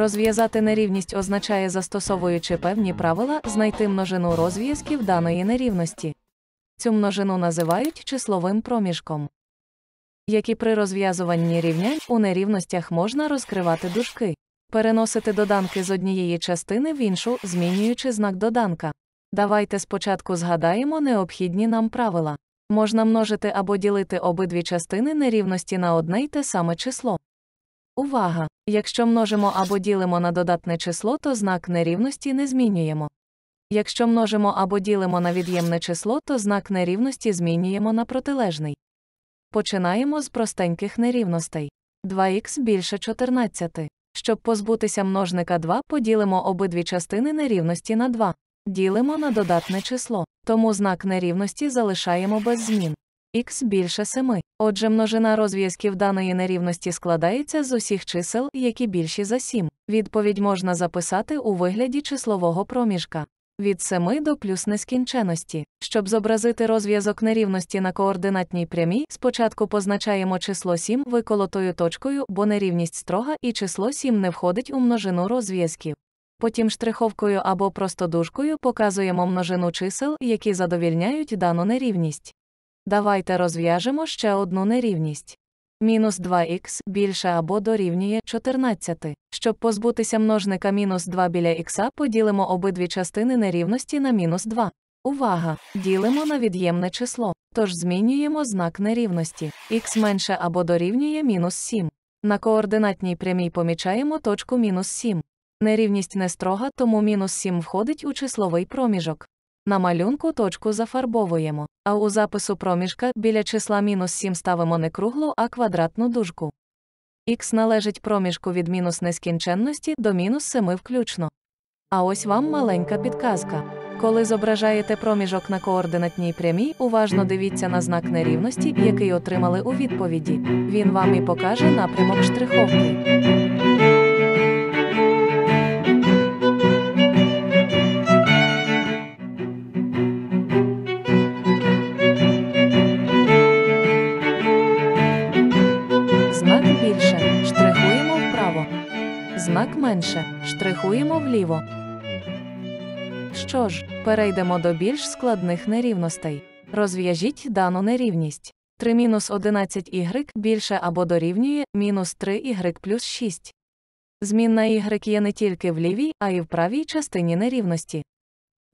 Розв'язати нерівність означає, застосовуючи певні правила, знайти множину розв'язків даної нерівності. Цю множину називають числовим проміжком. Які при розв'язуванні рівнянь у нерівностях можна розкривати дужки, переносити доданки з однієї частини в іншу, змінюючи знак доданка. Давайте спочатку згадаємо необхідні нам правила. Можна множити або ділити обидві частини нерівності на одне й те саме число. Увага! Якщо множимо або ділимо на додатне число, то знак нерівності не змінюємо. Якщо множимо або ділимо на від'ємне число, то знак нерівності змінюємо на протилежний. Починаємо з простеньких нерівностей. 2х більше 14. Щоб позбутися множника 2, поділимо обидві частини нерівності на 2. Ділимо на додатне число, тому знак нерівності залишаємо без змін. Х більше 7. Отже, множина розв'язків даної нерівності складається з усіх чисел, які більші за 7. Відповідь можна записати у вигляді числового проміжка. Від 7 до плюс нескінченості. Щоб зобразити розв'язок нерівності на координатній прямій, спочатку позначаємо число 7 виколотою точкою, бо нерівність строга, і число 7 не входить у множину розв'язків. Потім штриховкою або просто показуємо множину чисел, які задовільняють дану нерівність. Давайте розв'яжемо ще одну нерівність. Мінус 2х більше або дорівнює 14. Щоб позбутися множника мінус 2 біля х, поділимо обидві частини нерівності на мінус 2. Увага! Ділимо на від'ємне число, тож змінюємо знак нерівності. х менше або дорівнює мінус 7. На координатній прямій помічаємо точку мінус 7. Нерівність не строга, тому мінус 7 входить у числовий проміжок. На малюнку точку зафарбовуємо, а у запису проміжка біля числа мінус 7 ставимо не круглу, а квадратну дужку. Х належить проміжку від мінус нескінченності до мінус 7 включно. А ось вам маленька підказка. Коли зображаєте проміжок на координатній прямій, уважно дивіться на знак нерівності, який отримали у відповіді. Він вам і покаже напрямок штриховки. знак менше, штрихуємо вліво. Що ж, перейдемо до більш складних нерівностей. Розв'яжіть дану нерівність. 3 мінус 11 y більше або дорівнює мінус 3 y плюс 6. Змінна y є не тільки в лівій, а й в правій частині нерівності.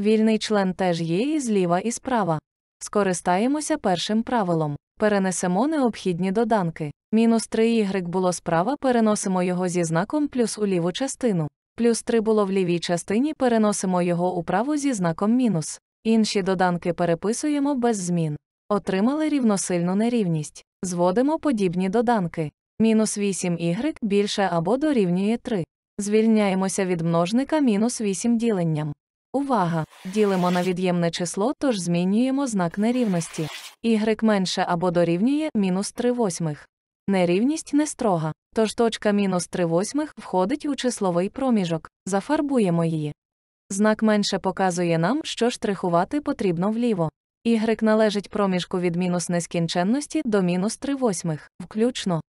Вільний член теж є і зліва, і справа. Скористаємося першим правилом. Перенесемо необхідні доданки. Мінус 3y було справа, переносимо його зі знаком плюс у ліву частину. Плюс 3 було в лівій частині, переносимо його у праву зі знаком мінус. Інші доданки переписуємо без змін. Отримали рівносильну нерівність. Зводимо подібні доданки. Мінус 8y більше або дорівнює 3. Звільняємося від множника мінус 8 діленням. Увага! Ділимо на від'ємне число, тож змінюємо знак нерівності. Y менше або дорівнює мінус 3 восьмих. Нерівність не строга, тож точка мінус 3 восьмих входить у числовий проміжок, зафарбуємо її. Знак менше показує нам, що штрихувати потрібно вліво. Y належить проміжку від мінус нескінченності до мінус 3 восьмих, включно.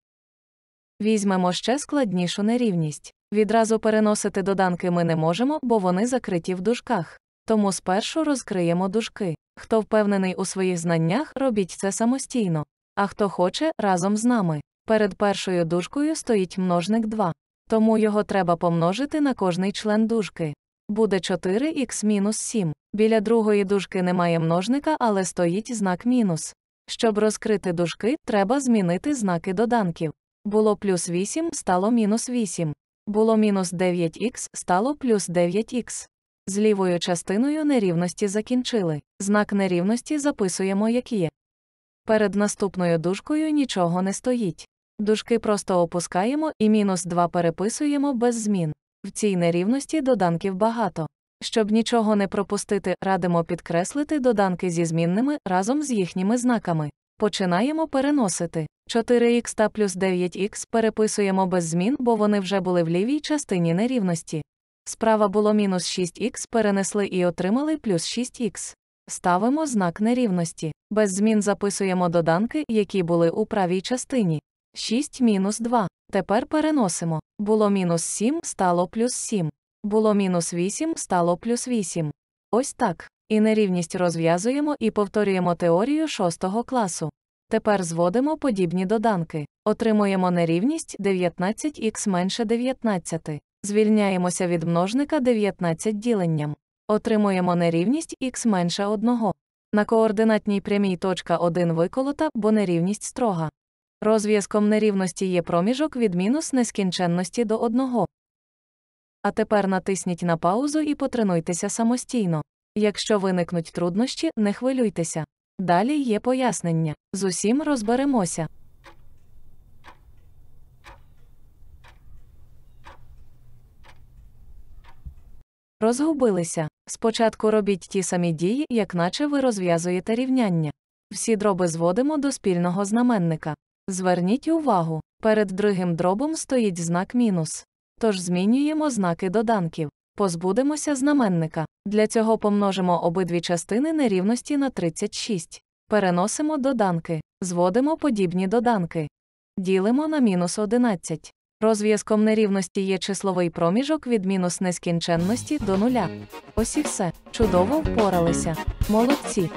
Візьмемо ще складнішу нерівність. Відразу переносити доданки ми не можемо, бо вони закриті в дужках. Тому спершу розкриємо дужки. Хто впевнений у своїх знаннях, робіть це самостійно. А хто хоче, разом з нами. Перед першою дужкою стоїть множник 2. Тому його треба помножити на кожний член дужки. Буде 4х-7. Біля другої дужки немає множника, але стоїть знак мінус. Щоб розкрити дужки, треба змінити знаки доданків. Було плюс 8, стало мінус 8. Було мінус 9х, стало плюс 9х. З лівою частиною нерівності закінчили. Знак нерівності записуємо, як є. Перед наступною дужкою нічого не стоїть. Дужки просто опускаємо і мінус 2 переписуємо без змін. В цій нерівності доданків багато. Щоб нічого не пропустити, радимо підкреслити доданки зі змінними разом з їхніми знаками. Починаємо переносити 4х та плюс 9х переписуємо без змін, бо вони вже були в лівій частині нерівності. Справа було мінус 6х перенесли і отримали плюс 6х. Ставимо знак нерівності. Без змін записуємо доданки, які були у правій частині. 6 мінус 2. Тепер переносимо. Було мінус 7, стало плюс 7. Було мінус 8, стало плюс 8. Ось так. І нерівність розв'язуємо і повторюємо теорію 6 класу. Тепер зводимо подібні доданки. Отримуємо нерівність 19х менше 19. Звільняємося від множника 19 діленням. Отримуємо нерівність х менше 1. На координатній прямій точка 1 виколота, бо нерівність строга. Розв'язком нерівності є проміжок від мінус нескінченності до 1. А тепер натисніть на паузу і потренуйтеся самостійно. Якщо виникнуть труднощі, не хвилюйтеся. Далі є пояснення. З усім розберемося. Розгубилися. Спочатку робіть ті самі дії, як наче ви розв'язуєте рівняння. Всі дроби зводимо до спільного знаменника. Зверніть увагу, перед другим дробом стоїть знак мінус. Тож змінюємо знаки доданків. Позбудемося знаменника. Для цього помножимо обидві частини нерівності на 36. Переносимо доданки, зводимо подібні доданки. Ділимо на мінус 11. Розв'язком нерівності є числовий проміжок від мінус нескінченності до нуля. Ось і все чудово впоралися. Молодці.